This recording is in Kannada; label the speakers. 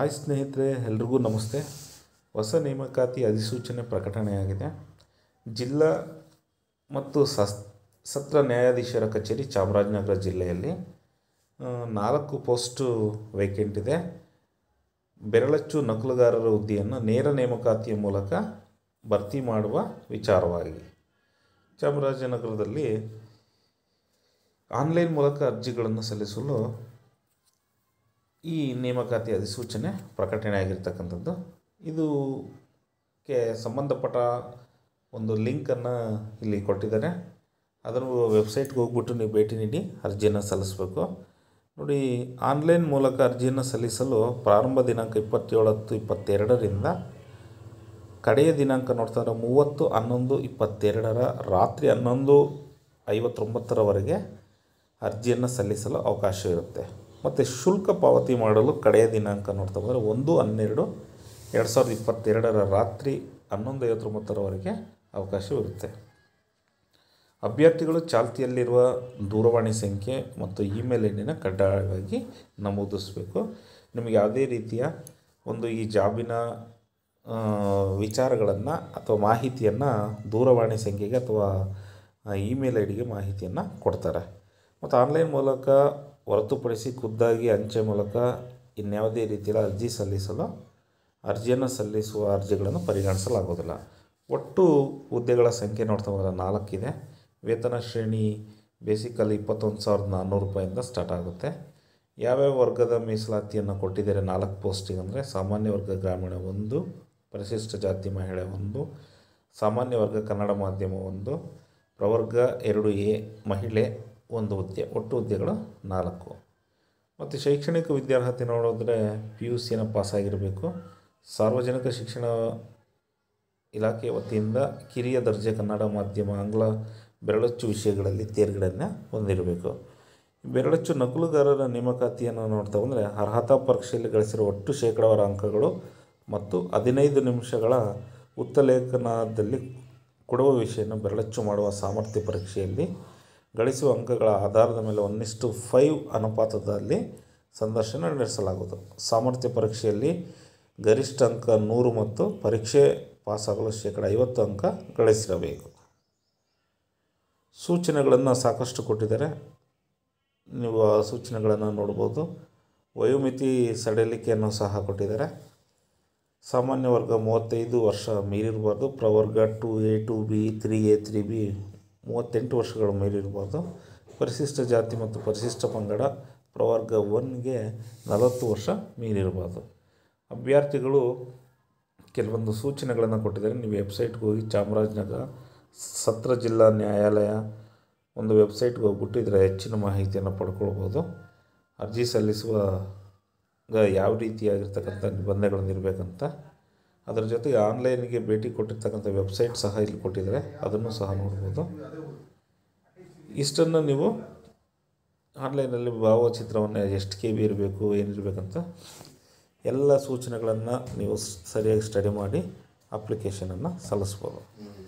Speaker 1: ಆಯ್ ಸ್ನೇಹಿತರೆ ಎಲ್ರಿಗೂ ನಮಸ್ತೆ ಹೊಸ ನೇಮಕಾತಿ ಅಧಿಸೂಚನೆ ಪ್ರಕಟಣೆಯಾಗಿದೆ ಜಿಲ್ಲಾ ಮತ್ತು ಸಸ್ ಸತ್ರ ನ್ಯಾಯಾಧೀಶರ ಕಚೇರಿ ಚಾಮರಾಜನಗರ ಜಿಲ್ಲೆಯಲ್ಲಿ ನಾಲ್ಕು ಪೋಸ್ಟು ವೇಕೆಂಟ್ ಇದೆ ಬೆರಳಚ್ಚು ನಕಲುಗಾರರ ಹುದ್ದೆಯನ್ನು ನೇರ ನೇಮಕಾತಿಯ ಮೂಲಕ ಭರ್ತಿ ಮಾಡುವ ವಿಚಾರವಾಗಿ ಚಾಮರಾಜನಗರದಲ್ಲಿ ಆನ್ಲೈನ್ ಮೂಲಕ ಅರ್ಜಿಗಳನ್ನು ಸಲ್ಲಿಸಲು ಈ ನೇಮಕಾತಿ ಅಧಿಸೂಚನೆ ಪ್ರಕಟಣೆ ಆಗಿರ್ತಕ್ಕಂಥದ್ದು ಇದು ಸಂಬಂಧಪಟ್ಟ ಒಂದು ಲಿಂಕನ್ನು ಇಲ್ಲಿ ಕೊಟ್ಟಿದ್ದಾರೆ ಅದನ್ನು ವೆಬ್ಸೈಟ್ಗೆ ಹೋಗ್ಬಿಟ್ಟು ನೀವು ಭೇಟಿ ನೀಡಿ ಅರ್ಜಿಯನ್ನು ಸಲ್ಲಿಸಬೇಕು ನೋಡಿ ಆನ್ಲೈನ್ ಮೂಲಕ ಅರ್ಜಿಯನ್ನು ಸಲ್ಲಿಸಲು ಪ್ರಾರಂಭ ದಿನಾಂಕ ಇಪ್ಪತ್ತೇಳತ್ತು ಇಪ್ಪತ್ತೆರಡರಿಂದ ಕಡೆಯ ದಿನಾಂಕ ನೋಡ್ತಾರೆ ಮೂವತ್ತು ಹನ್ನೊಂದು ಇಪ್ಪತ್ತೆರಡರ ರಾತ್ರಿ ಹನ್ನೊಂದು ಐವತ್ತೊಂಬತ್ತರವರೆಗೆ ಅರ್ಜಿಯನ್ನು ಸಲ್ಲಿಸಲು ಅವಕಾಶ ಇರುತ್ತೆ ಮತ್ತು ಶುಲ್ಕ ಪಾವತಿ ಮಾಡಲು ಕಡೆಯ ದಿನಾಂಕ ನೋಡ್ತಾ ಬಂದರೆ ಒಂದು ಹನ್ನೆರಡು ಎರಡು ಸಾವಿರದ ಇಪ್ಪತ್ತೆರಡರ ರಾತ್ರಿ ಹನ್ನೊಂದು ಐವತ್ತೊಂಬತ್ತರವರೆಗೆ ಅವಕಾಶವಿರುತ್ತೆ ಅಭ್ಯರ್ಥಿಗಳು ಚಾಲ್ತಿಯಲ್ಲಿರುವ ದೂರವಾಣಿ ಸಂಖ್ಯೆ ಮತ್ತು ಇಮೇಲ್ ಐಡಿನ ಕಡ್ಡಾಯವಾಗಿ ನಮೂದಿಸಬೇಕು ನಿಮಗೆ ಯಾವುದೇ ರೀತಿಯ ಒಂದು ಈ ಜಾಬಿನ ವಿಚಾರಗಳನ್ನು ಅಥವಾ ಮಾಹಿತಿಯನ್ನು ದೂರವಾಣಿ ಸಂಖ್ಯೆಗೆ ಅಥವಾ ಇಮೇಲ್ ಐ ಡಿಗೆ ಮಾಹಿತಿಯನ್ನು ಕೊಡ್ತಾರೆ ಮತ್ತು ಆನ್ಲೈನ್ ಮೂಲಕ ಹೊರತುಪಡಿಸಿ ಖುದ್ದಾಗಿ ಅಂಚೆ ಮೂಲಕ ಇನ್ಯಾವುದೇ ರೀತಿಯಲ್ಲಿ ಅರ್ಜಿ ಸಲ್ಲಿಸಲು ಅರ್ಜಿಯನ್ನು ಸಲ್ಲಿಸುವ ಅರ್ಜಿಗಳನ್ನು ಪರಿಗಣಿಸಲಾಗೋದಿಲ್ಲ ಒಟ್ಟು ಹುದ್ದೆಗಳ ಸಂಖ್ಯೆ ನೋಡ್ತಾ ಹೋದರೆ ನಾಲ್ಕಿದೆ ವೇತನ ಶ್ರೇಣಿ ಬೇಸಿಕಲಿ ಇಪ್ಪತ್ತೊಂದು ಸಾವಿರದ ನಾನ್ನೂರು ರೂಪಾಯಿಂದ ಸ್ಟಾರ್ಟ್ ಆಗುತ್ತೆ ಯಾವ್ಯಾವ ವರ್ಗದ ಮೀಸಲಾತಿಯನ್ನು ಕೊಟ್ಟಿದ್ದಾರೆ ನಾಲ್ಕು ಪೋಸ್ಟಿಂಗ್ ಅಂದರೆ ಸಾಮಾನ್ಯ ವರ್ಗ ಗ್ರಾಮೀಣ ಒಂದು ಪರಿಶಿಷ್ಟ ಜಾತಿ ಮಹಿಳೆ ಒಂದು ಸಾಮಾನ್ಯ ವರ್ಗ ಕನ್ನಡ ಮಾಧ್ಯಮ ಒಂದು ಪ್ರವರ್ಗ ಎರಡು ಎ ಮಹಿಳೆ ಒಂದು ಹುದ್ದೆ ಒಟ್ಟು ಹುದ್ದೆಗಳು ನಾಲ್ಕು ಮತ್ತು ಶೈಕ್ಷಣಿಕ ವಿದ್ಯಾರ್ಹತೆ ನೋಡಿದ್ರೆ ಪಿ ಯು ಸಿನ ಪಾಸಾಗಿರಬೇಕು ಸಾರ್ವಜನಿಕ ಶಿಕ್ಷಣ ಇಲಾಖೆ ವತಿಯಿಂದ ಕಿರಿಯ ದರ್ಜೆ ಕನ್ನಡ ಮಾಧ್ಯಮ ಆಂಗ್ಲ ಬೆರಳಚ್ಚು ವಿಷಯಗಳಲ್ಲಿ ತೇರ್ಗಡೆಯನ್ನು ಹೊಂದಿರಬೇಕು ಬೆರಳಚ್ಚು ನಕಲುಗಾರರ ನೇಮಕಾತಿಯನ್ನು ನೋಡ್ತಾ ಬಂದರೆ ಅರ್ಹತಾ ಪರೀಕ್ಷೆಯಲ್ಲಿ ಗಳಿಸಿರುವ ಒಟ್ಟು ಶೇಕಡಾವಾರ ಅಂಕಗಳು ಮತ್ತು ಹದಿನೈದು ನಿಮಿಷಗಳ ಉತ್ತಲೇಖನದಲ್ಲಿ ಕೊಡುವ ವಿಷಯನ ಬೆರಳಚ್ಚು ಮಾಡುವ ಸಾಮರ್ಥ್ಯ ಪರೀಕ್ಷೆಯಲ್ಲಿ ಗಳಿಸುವ ಅಂಕಗಳ ಆಧಾರದ ಮೇಲೆ ಒಂದಿಷ್ಟು ಫೈವ್ ಅನುಪಾತದಲ್ಲಿ ಸಂದರ್ಶನ ನಡೆಸಲಾಗುವುದು ಸಾಮರ್ಥ್ಯ ಪರೀಕ್ಷೆಯಲ್ಲಿ ಗರಿಷ್ಠ ಅಂಕ ನೂರು ಮತ್ತು ಪರೀಕ್ಷೆ ಪಾಸಾಗಲು ಶೇಕಡ ಐವತ್ತು ಅಂಕ ಗಳಿಸಿರಬೇಕು ಸೂಚನೆಗಳನ್ನು ಸಾಕಷ್ಟು ಕೊಟ್ಟಿದ್ದಾರೆ ನೀವು ಆ ಸೂಚನೆಗಳನ್ನು ನೋಡ್ಬೋದು ವಯೋಮಿತಿ ಸಡಿಲಿಕೆಯನ್ನು ಸಹ ಕೊಟ್ಟಿದ್ದಾರೆ ಸಾಮಾನ್ಯ ವರ್ಗ ಮೂವತ್ತೈದು ವರ್ಷ ಮೀರಿರಬಾರ್ದು ಪ್ರವರ್ಗ two A two B three A three B ಮೂವತ್ತೆಂಟು ವರ್ಷಗಳ ಮೇಲಿರಬಾರ್ದು ಪರಿಶಿಷ್ಟ ಜಾತಿ ಮತ್ತು ಪರಿಶಿಷ್ಟ ಪಂಗಡ ಪ್ರವರ್ಗ ಒನ್ಗೆ ನಲವತ್ತು ವರ್ಷ ಮೀರಿರಬಾರ್ದು ಅಭ್ಯರ್ಥಿಗಳು ಕೆಲವೊಂದು ಸೂಚನೆಗಳನ್ನು ಕೊಟ್ಟಿದ್ದಾರೆ ನೀವು ವೆಬ್ಸೈಟ್ಗೆ ಹೋಗಿ ಚಾಮರಾಜನಗರ ಸತ್ರ ಜಿಲ್ಲಾ ನ್ಯಾಯಾಲಯ ಒಂದು ವೆಬ್ಸೈಟ್ಗೆ ಹೋಗ್ಬಿಟ್ಟು ಇದರ ಹೆಚ್ಚಿನ ಮಾಹಿತಿಯನ್ನು ಪಡ್ಕೊಳ್ಬೋದು ಅರ್ಜಿ ಸಲ್ಲಿಸುವ ಯಾವ ರೀತಿಯಾಗಿರ್ತಕ್ಕಂಥ ಇರಬೇಕಂತ ಅದರ ಜೊತೆಗೆ ಆನ್ಲೈನಿಗೆ ಭೇಟಿ ಕೊಟ್ಟಿರ್ತಕ್ಕಂಥ ವೆಬ್ಸೈಟ್ ಸಹ ಇಲ್ಲಿ ಕೊಟ್ಟಿದ್ದಾರೆ ಅದನ್ನು ಸಹ ನೋಡ್ಬೋದು ಇಷ್ಟನ್ನು ನೀವು ಆನ್ಲೈನಲ್ಲಿ ಭಾವಚಿತ್ರವನ್ನು ಎಷ್ಟು ಕೆ ಬಿ ಇರಬೇಕು ಏನಿರಬೇಕಂತ ಎಲ್ಲ ಸೂಚನೆಗಳನ್ನು ನೀವು ಸರಿಯಾಗಿ ಸ್ಟಡಿ ಮಾಡಿ ಅಪ್ಲಿಕೇಶನನ್ನು ಸಲ್ಲಿಸ್ಬೋದು